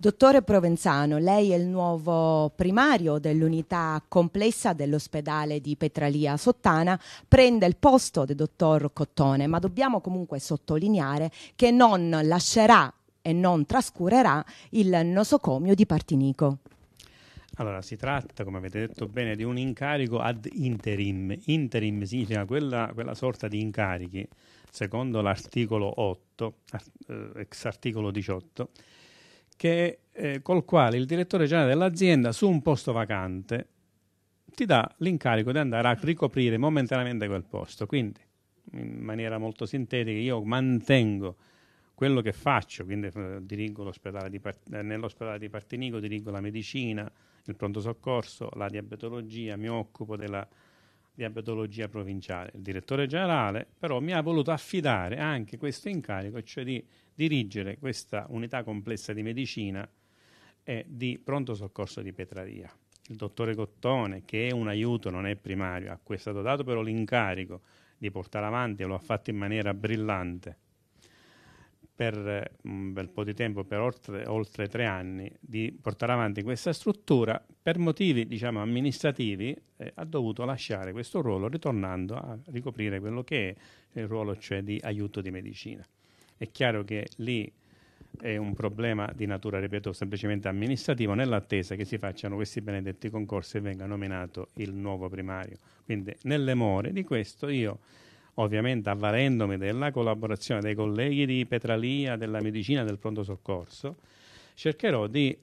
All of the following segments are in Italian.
Dottore Provenzano, lei è il nuovo primario dell'unità complessa dell'ospedale di Petralia Sottana, prende il posto del dottor Cottone, ma dobbiamo comunque sottolineare che non lascerà e non trascurerà il nosocomio di Partinico. Allora, si tratta, come avete detto bene, di un incarico ad interim. Interim significa quella, quella sorta di incarichi, secondo l'articolo 8, eh, ex articolo 18, che, eh, col quale il direttore generale dell'azienda su un posto vacante ti dà l'incarico di andare a ricoprire momentaneamente quel posto. Quindi, in maniera molto sintetica, io mantengo quello che faccio, quindi eh, dirigo l'ospedale di, eh, nell'ospedale di Partinico, dirigo la medicina, il pronto soccorso, la diabetologia, mi occupo della di abetologia provinciale. Il direttore generale però mi ha voluto affidare anche questo incarico, cioè di dirigere questa unità complessa di medicina e di pronto soccorso di Petraria. Il dottore Cottone, che è un aiuto, non è primario, a cui è stato dato però l'incarico di portare avanti e lo ha fatto in maniera brillante per mm, un bel po' di tempo, per oltre, oltre, tre anni, di portare avanti questa struttura, per motivi diciamo, amministrativi eh, ha dovuto lasciare questo ruolo ritornando a ricoprire quello che è il ruolo cioè di aiuto di medicina. È chiaro che lì è un problema di natura, ripeto, semplicemente amministrativo, nell'attesa che si facciano questi benedetti concorsi e venga nominato il nuovo primario. Quindi nelle more di questo io ovviamente avvalendomi della collaborazione dei colleghi di Petralia, della medicina, del pronto soccorso, cercherò di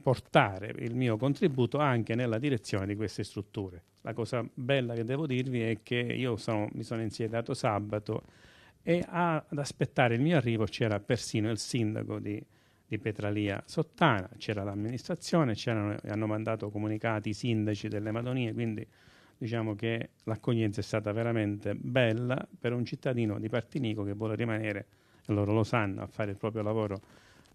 portare il mio contributo anche nella direzione di queste strutture. La cosa bella che devo dirvi è che io sono, mi sono insiedato sabato e a, ad aspettare il mio arrivo c'era persino il sindaco di, di Petralia Sottana, c'era l'amministrazione, hanno mandato comunicati i sindaci delle Madonie, quindi diciamo che l'accoglienza è stata veramente bella per un cittadino di Partinico che vuole rimanere, e loro lo sanno, a fare il proprio lavoro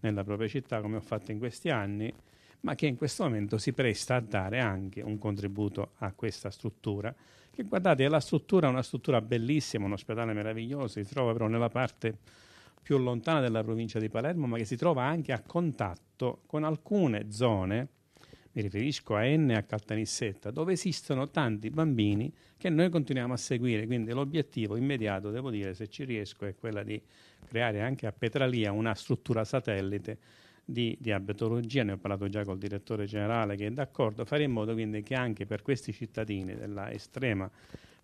nella propria città come ho fatto in questi anni, ma che in questo momento si presta a dare anche un contributo a questa struttura, che guardate è la struttura, una struttura bellissima, un ospedale meraviglioso, si trova però nella parte più lontana della provincia di Palermo, ma che si trova anche a contatto con alcune zone mi riferisco a N e a Caltanissetta, dove esistono tanti bambini che noi continuiamo a seguire, quindi l'obiettivo immediato, devo dire, se ci riesco, è quello di creare anche a Petralia una struttura satellite di diabetologia, ne ho parlato già col direttore generale che è d'accordo, fare in modo quindi che anche per questi cittadini della estrema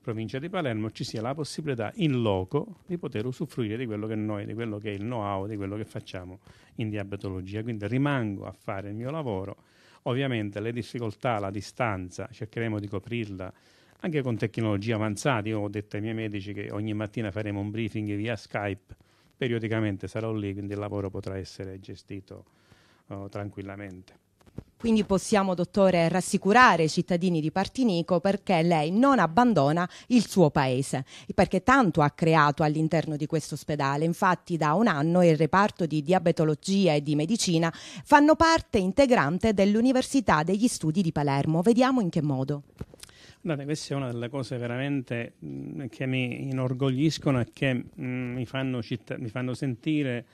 provincia di Palermo ci sia la possibilità in loco di poter usufruire di quello che noi, di quello che è il know-how, di quello che facciamo in diabetologia. Quindi rimango a fare il mio lavoro Ovviamente le difficoltà, la distanza, cercheremo di coprirla anche con tecnologie avanzate. Io ho detto ai miei medici che ogni mattina faremo un briefing via Skype, periodicamente sarò lì, quindi il lavoro potrà essere gestito uh, tranquillamente. Quindi possiamo, dottore, rassicurare i cittadini di Partinico perché lei non abbandona il suo paese, perché tanto ha creato all'interno di questo ospedale. Infatti da un anno il reparto di diabetologia e di medicina fanno parte integrante dell'Università degli Studi di Palermo. Vediamo in che modo. Guardate, questa è una delle cose veramente mm, che mi inorgogliscono e che mm, mi, fanno mi fanno sentire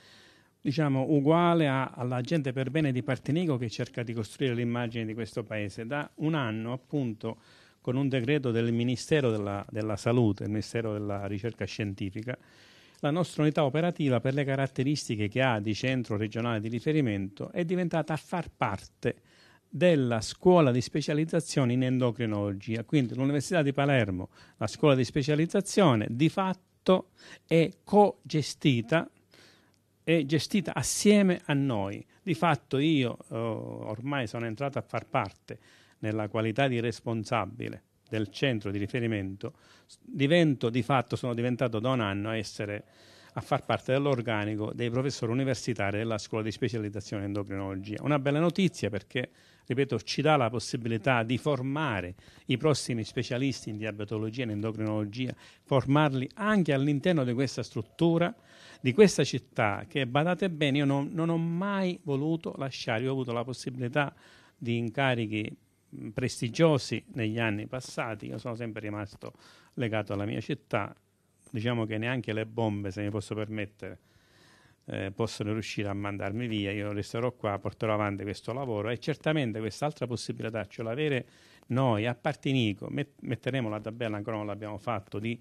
diciamo, uguale a, alla gente per bene di Partenico che cerca di costruire l'immagine di questo paese. Da un anno, appunto, con un decreto del Ministero della, della Salute, il Ministero della Ricerca Scientifica, la nostra unità operativa, per le caratteristiche che ha di centro regionale di riferimento, è diventata a far parte della scuola di specializzazione in endocrinologia. Quindi l'Università di Palermo, la scuola di specializzazione, di fatto è co-gestita è gestita assieme a noi. Di fatto io eh, ormai sono entrato a far parte nella qualità di responsabile del centro di riferimento, divento di fatto, sono diventato da un anno a essere a far parte dell'organico dei professori universitari della scuola di specializzazione in endocrinologia. Una bella notizia perché, ripeto, ci dà la possibilità di formare i prossimi specialisti in diabetologia e in endocrinologia, formarli anche all'interno di questa struttura, di questa città che, badate bene, io non, non ho mai voluto lasciare, io ho avuto la possibilità di incarichi prestigiosi negli anni passati, io sono sempre rimasto legato alla mia città diciamo che neanche le bombe, se mi posso permettere, eh, possono riuscire a mandarmi via, io resterò qua, porterò avanti questo lavoro e certamente quest'altra possibilità cioè l'avere noi a Partinico, met metteremo la tabella, ancora non l'abbiamo fatto, di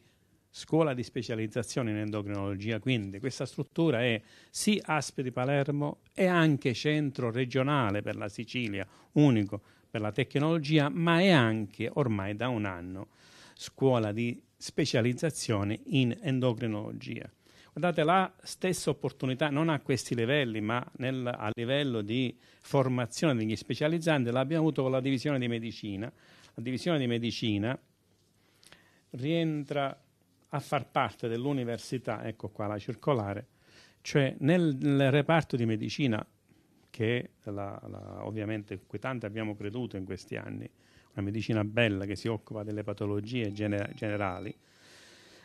scuola di specializzazione in endocrinologia, quindi questa struttura è sì ASP di Palermo e anche centro regionale per la Sicilia, unico per la tecnologia, ma è anche ormai da un anno scuola di specializzazione in endocrinologia. Guardate, la stessa opportunità non a questi livelli, ma nel, a livello di formazione degli specializzanti l'abbiamo avuto con la divisione di medicina. La divisione di medicina rientra a far parte dell'università, ecco qua la circolare, cioè nel, nel reparto di medicina, che la, la, ovviamente cui tanto abbiamo creduto in questi anni, la medicina bella che si occupa delle patologie gener- generali,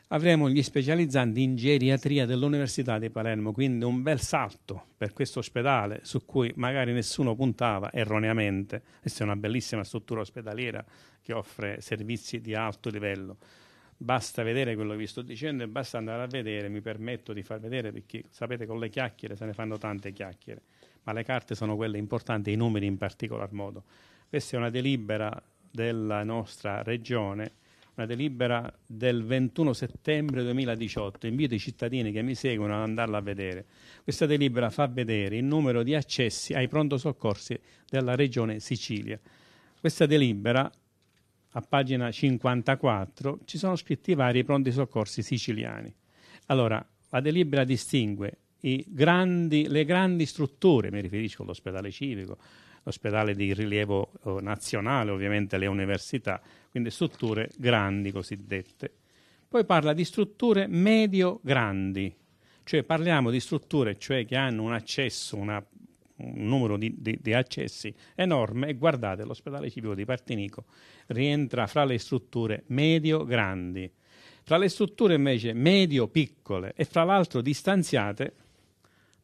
avremo gli specializzanti in geriatria dell'Università di Palermo, quindi un bel salto per questo ospedale su cui magari nessuno puntava erroneamente. Questa è una bellissima struttura ospedaliera che offre servizi di alto livello. Basta vedere quello che vi sto dicendo e basta andare a vedere, mi permetto di far vedere perché sapete con le chiacchiere se ne fanno tante chiacchiere, ma le carte sono quelle importanti, i numeri in particolar modo. Questa è una delibera della nostra regione, una delibera del 21 settembre 2018, invito i cittadini che mi seguono ad andarla a vedere. Questa delibera fa vedere il numero di accessi ai pronto soccorsi della regione Sicilia. Questa delibera, a pagina 54, ci sono scritti vari pronti soccorsi siciliani. Allora, la delibera distingue grandi, le grandi strutture, mi riferisco all'ospedale civico, l'ospedale di rilievo eh, nazionale, ovviamente le università, quindi strutture grandi cosiddette. Poi parla di strutture medio-grandi, cioè parliamo di strutture cioè, che hanno un accesso, una, un numero di, di, di, accessi enorme e guardate, l'ospedale civico di Partinico rientra fra le strutture medio-grandi. Tra le strutture invece medio-piccole e fra l'altro distanziate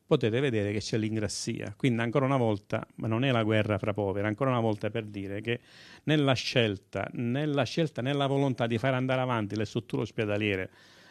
potete vedere che c'è l'ingrassia. Quindi ancora una volta, ma non è la guerra fra poveri, ancora una volta per dire che nella scelta, nella scelta, nella volontà di far andare avanti le strutture ospedaliere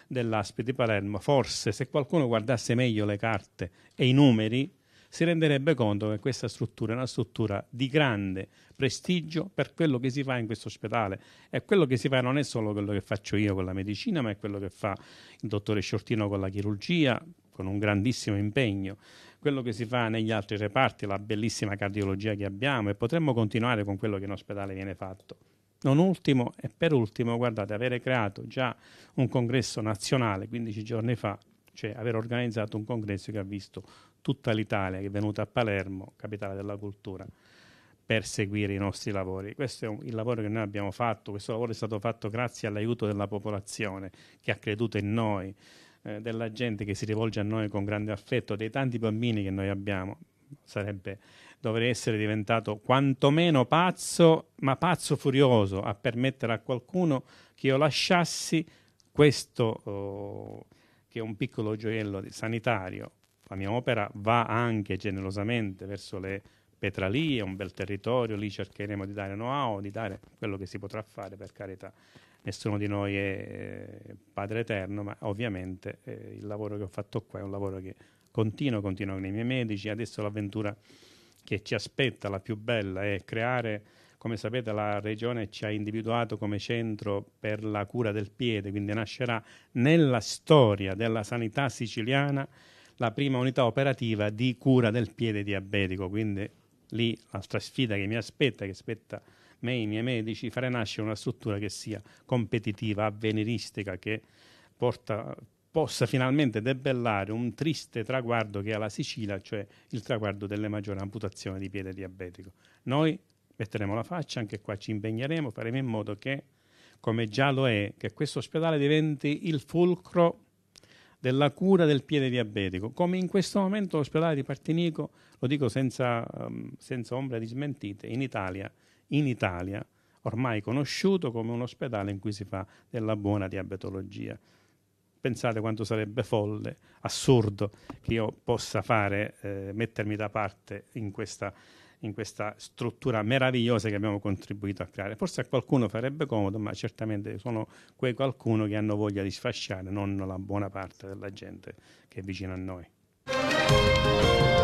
dell'Aspi di Palermo, forse se qualcuno guardasse meglio le carte e i numeri, si renderebbe conto che questa struttura è una struttura di grande prestigio per quello che si fa in questo ospedale e quello che si fa non è solo quello che faccio io con la medicina, ma è quello che fa il dottore Sciortino con la chirurgia, con un grandissimo impegno quello che si fa negli altri reparti, la bellissima cardiologia che abbiamo e potremmo continuare con quello che in ospedale viene fatto. Non ultimo e per ultimo, guardate, avere creato già un congresso nazionale 15 giorni fa, cioè aver organizzato un congresso che ha visto tutta l'Italia che è venuta a Palermo, capitale della cultura, per seguire i nostri lavori. Questo è un, il lavoro che noi abbiamo fatto, questo lavoro è stato fatto grazie all'aiuto della popolazione che ha creduto in noi, eh, della gente che si rivolge a noi con grande affetto, dei tanti bambini che noi abbiamo, sarebbe dovrei essere diventato quantomeno pazzo, ma pazzo furioso a permettere a qualcuno che io lasciassi questo oh, che è un piccolo gioiello sanitario. La mia opera va anche generosamente verso le Petralie, un bel territorio, lì cercheremo di dare know-how, di dare quello che si potrà fare per carità nessuno di noi è eh, padre eterno, ma ovviamente eh, il lavoro che ho fatto qua è un lavoro che continuo, continuo con i miei medici, adesso l'avventura che ci aspetta, la più bella, è creare, come sapete la regione ci ha individuato come centro per la cura del piede, quindi nascerà nella storia della sanità siciliana la prima unità operativa di cura del piede diabetico, quindi lì l'altra sfida che mi aspetta, che aspetta me e i miei medici, fare nascere una struttura che sia competitiva, avveniristica, che porta, possa finalmente debellare un triste traguardo che ha la Sicilia, cioè il traguardo delle maggiori amputazioni di piede diabetico. Noi metteremo la faccia, anche qua ci impegneremo, faremo in modo che, come già lo è, che questo ospedale diventi il fulcro della cura del piede diabetico, come in questo momento l'ospedale di Partinico, lo dico senza, um, senza ombra di smentite, in Italia in Italia, ormai conosciuto come un ospedale in cui si fa della buona diabetologia. Pensate quanto sarebbe folle, assurdo che io possa fare, eh, mettermi da parte in questa, in questa struttura meravigliosa che abbiamo contribuito a creare. Forse a qualcuno farebbe comodo, ma certamente sono quei qualcuno che hanno voglia di sfasciare, non la buona parte della gente che è vicino a noi.